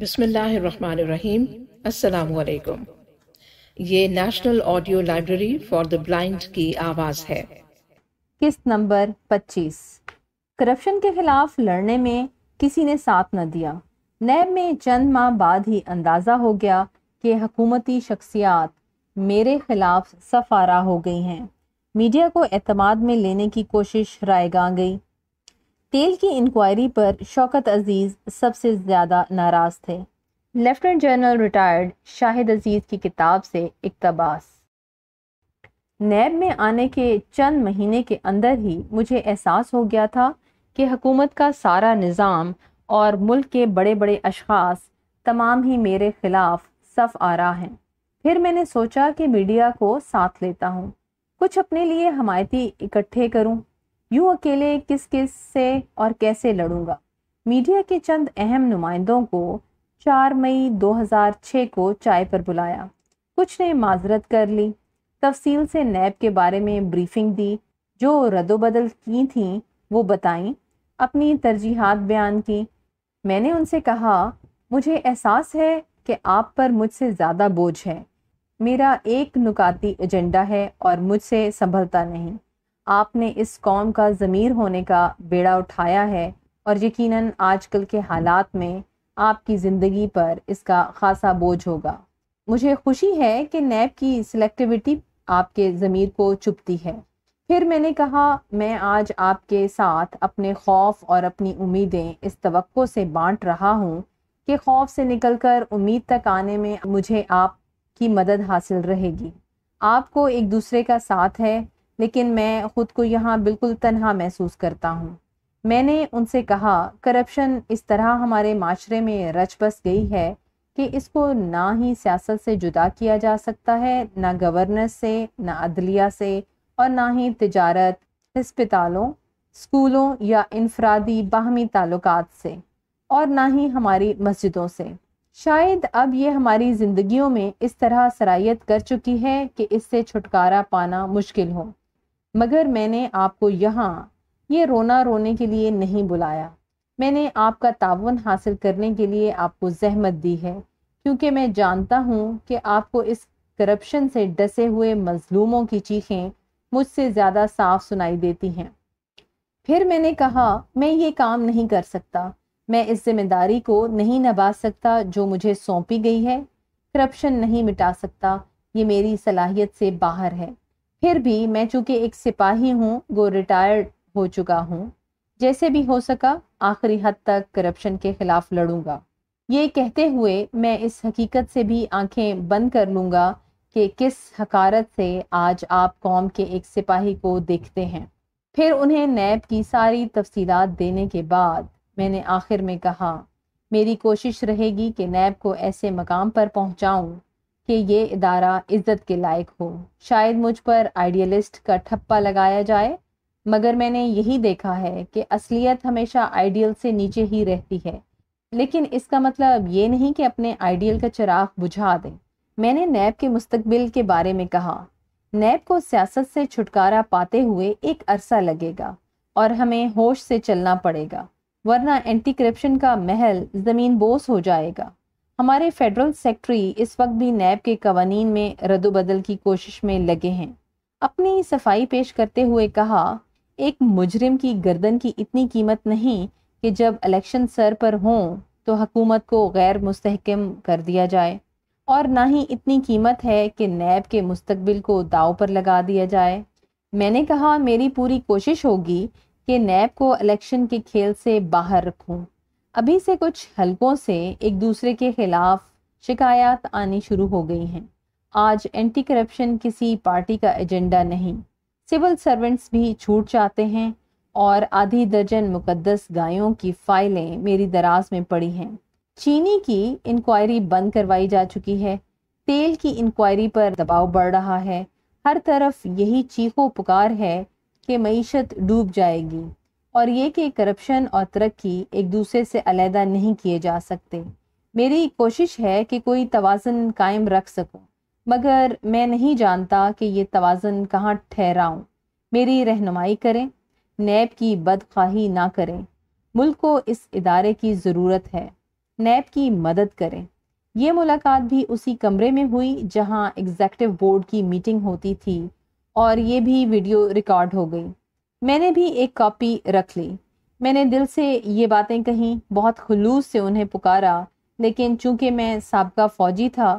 अस्सलाम वालेकुम ये national audio library for the blind की आवाज़ है किस्त नंबर 25 करप्शन के खिलाफ लड़ने में किसी ने साथ न दिया नैब में चंद माह बाद ही अंदाज़ा हो गया कि हकूमती शख्सियात मेरे खिलाफ सफारा हो गई हैं मीडिया को एतमाद में लेने की कोशिश रायगा गई तेल की इंक्वायरी पर शौकत अजीज़ सबसे ज़्यादा नाराज़ थे lieutenant general retired Shahid Aziz की किताब से इकतबास नैब में आने के चंद महीने के अंदर ही मुझे एहसास हो गया था कि हुकूमत का सारा निज़ाम और मुल्क के बड़े बड़े अशखास तमाम ही मेरे ख़िलाफ़ सफ़ आ रहा है फिर मैंने सोचा कि मीडिया को साथ लेता हूँ कुछ अपने लिए हमायती इकट्ठे करूँ यूं अकेले किस किस से और कैसे लड़ूंगा मीडिया के चंद अहम नुमाइंदों को 4 मई 2006 को चाय पर बुलाया कुछ ने माजरत कर ली तफसील से नैब के बारे में ब्रीफिंग दी जो रदोबदल की थी वो बताई अपनी तरजीहत बयान की मैंने उनसे कहा मुझे एहसास है कि आप पर मुझसे ज़्यादा बोझ है मेरा एक नुकाती एजेंडा है और मुझसे संभलता नहीं आपने इस कौम का ज़मीर होने का बेड़ा उठाया है और यकीनन आजकल के हालात में आपकी ज़िंदगी पर इसका खासा बोझ होगा मुझे खुशी है कि नैब की सिलेक्टिविटी आपके ज़मीर को चुपती है फिर मैंने कहा मैं आज आपके साथ अपने खौफ और अपनी उम्मीदें इस तवक्को से बांट रहा हूँ कि खौफ से निकलकर उम्मीद तक आने में मुझे आपकी मदद हासिल रहेगी आपको एक दूसरे का साथ है लेकिन मैं ख़ुद को यहाँ बिल्कुल तनहा महसूस करता हूँ मैंने उनसे कहा करप्शन इस तरह हमारे माशरे में रच बस गई है कि इसको ना ही सियासत से जुदा किया जा सकता है ना गवर्नर से ना अदलिया से और ना ही तजारत हस्पतालों स्कूलों या इनफरादी बाहमी ताल्लुक से और ना ही हमारी मस्जिदों से शायद अब ये हमारी ज़िंदगियों में इस तरह सराहियत कर चुकी है कि इससे छुटकारा पाना मुश्किल हो मगर मैंने आपको यहाँ ये रोना रोने के लिए नहीं बुलाया मैंने आपका तावन हासिल करने के लिए आपको जहमत दी है क्योंकि मैं जानता हूँ कि आपको इस करप्शन से डसे हुए मजलूमों की चीखें मुझसे ज़्यादा साफ सुनाई देती हैं फिर मैंने कहा मैं ये काम नहीं कर सकता मैं इस जिम्मेदारी को नहीं नभा सकता जो मुझे सौंपी गई है करप्शन नहीं मिटा सकता ये मेरी सलाहियत से बाहर है फिर भी मैं चूंकि एक सिपाही हूँ वो रिटायर्ड हो चुका हूँ जैसे भी हो सका आखिरी हद तक करप्शन के खिलाफ लड़ूंगा ये कहते हुए मैं इस हकीकत से भी आंखें बंद कर लूँगा कि किस हकारत से आज आप कौम के एक सिपाही को देखते हैं फिर उन्हें नैब की सारी तफसीलात देने के बाद मैंने आखिर में कहा मेरी कोशिश रहेगी कि नैब को ऐसे मकाम पर पहुंचाऊं कि ये इदारा इज़्ज़त के लायक हो शायद मुझ पर आइडियलिस्ट का ठप्पा लगाया जाए मगर मैंने यही देखा है कि असलियत हमेशा आइडियल से नीचे ही रहती है लेकिन इसका मतलब ये नहीं कि अपने आइडियल का चिराग बुझा दें मैंने नैब के मुस्तबिल के बारे में कहा नैब को सियासत से छुटकारा पाते हुए एक अरसा लगेगा और हमें होश से चलना पड़ेगा वरना एंटी करप्शन का महल ज़मीन बोस हो जाएगा हमारे फेडरल सेक्रेटरी इस वक्त भी नैब के कवानीन में रद्दबदल की कोशिश में लगे हैं अपनी सफाई पेश करते हुए कहा एक मुजरिम की गर्दन की इतनी कीमत नहीं कि जब इलेक्शन सर पर हों तो हकूमत को गैर मुस्तकम कर दिया जाए और ना ही इतनी कीमत है कि नैब के मुस्तबिल को दाव पर लगा दिया जाए मैंने कहा मेरी पूरी कोशिश होगी कि नैब को इलेक्शन के खेल से बाहर रखूं अभी से कुछ हलकों से एक दूसरे के खिलाफ शिकायत आनी शुरू हो गई हैं आज एंटी करप्शन किसी पार्टी का एजेंडा नहीं सिविल सर्वेंट्स भी छूट जाते हैं और आधी दर्जन मुकद्दस गायों की फाइलें मेरी दराज में पड़ी हैं चीनी की इंक्वायरी बंद करवाई जा चुकी है तेल की इंक्वायरी पर दबाव बढ़ रहा है हर तरफ यही चीखो पुकार है कि मीशत डूब जाएगी और ये कि करप्शन और तरक्की एक दूसरे से अलहदा नहीं किए जा सकते मेरी कोशिश है कि कोई तोज़न कायम रख सकूँ मगर मैं नहीं जानता कि ये तोज़न कहाँ ठहराऊँ मेरी रहनुमाई करें नैब की बदखाही ना करें मुल्क को इस इदारे की ज़रूरत है नैब की मदद करें ये मुलाकात भी उसी कमरे में हुई जहाँ एग्जेक्टिव बोर्ड की मीटिंग होती थी और ये भी वीडियो रिकॉर्ड हो गई मैंने भी एक कॉपी रख ली मैंने दिल से ये बातें कहीं बहुत खलूस से उन्हें पुकारा लेकिन चूंकि मैं सबका फ़ौजी था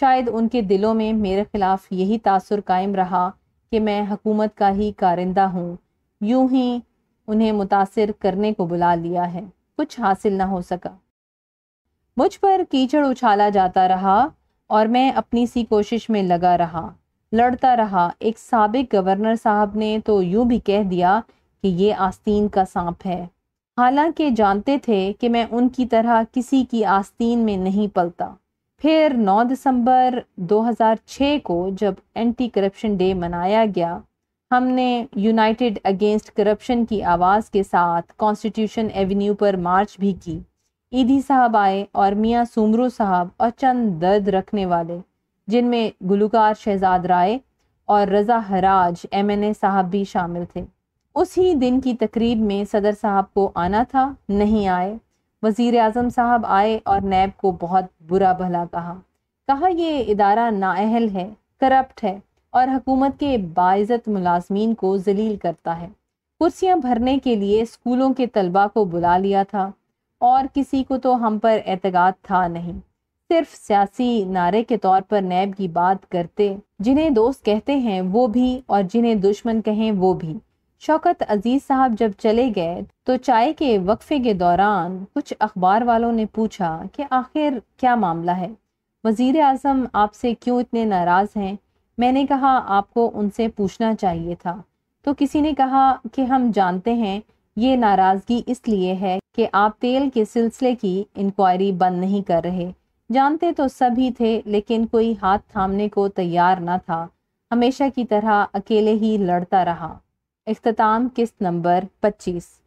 शायद उनके दिलों में मेरे ख़िलाफ़ यही तासर कायम रहा कि मैं हकूमत का ही कारिंदा हूँ यूं ही उन्हें मुतासर करने को बुला लिया है कुछ हासिल ना हो सका मुझ पर कीचड़ उछाला जाता रहा और मैं अपनी सी कोशिश में लगा रहा लड़ता रहा एक सबक गवर्नर साहब ने तो यूं भी कह दिया कि ये आस्तीन का सांप है हालांकि जानते थे कि मैं उनकी तरह किसी की आस्तीन में नहीं पलता फिर 9 दिसंबर 2006 को जब एंटी करप्शन डे मनाया गया हमने यूनाइटेड अगेंस्ट करप्शन की आवाज़ के साथ कॉन्स्टिट्यूशन एवेन्यू पर मार्च भी की ईदी साहब आए और मियाँ सुमरू साहब और चंद दर्द रखने वाले जिनमें गुलकार शहजाद राय और रज़ा हराज एम एन ए साहब भी शामिल थे उसी दिन की तकरीब में सदर साहब को आना था नहीं आए वज़ी अजम साहब आए और नैब को बहुत बुरा भला कहा कहा ये इदारा नाअहल है करप्ट है और हकूमत के बाज़त मुलाजमीन को जलील करता है कुर्सियां भरने के लिए स्कूलों के तलबा को बुला लिया था और किसी को तो हम पर एतगाद था नहीं सिर्फ सियासी नारे के तौर पर नैब की बात करते जिन्हें दोस्त कहते हैं वो भी और जिन्हें दुश्मन कहें वो भी शौकत अजीज साहब जब चले गए तो चाय के वक्फे के दौरान कुछ अखबार वालों ने पूछा कि आखिर क्या मामला है वज़ी अजम आपसे क्यों इतने नाराज़ हैं मैंने कहा आपको उनसे पूछना चाहिए था तो किसी ने कहा कि हम जानते हैं ये नाराज़गी इसलिए है कि आप तेल के सिलसिले की इंक्वायरी बंद नहीं कर रहे जानते तो सभी थे लेकिन कोई हाथ थामने को तैयार न था हमेशा की तरह अकेले ही लड़ता रहा अख्ताम किस्त नंबर पच्चीस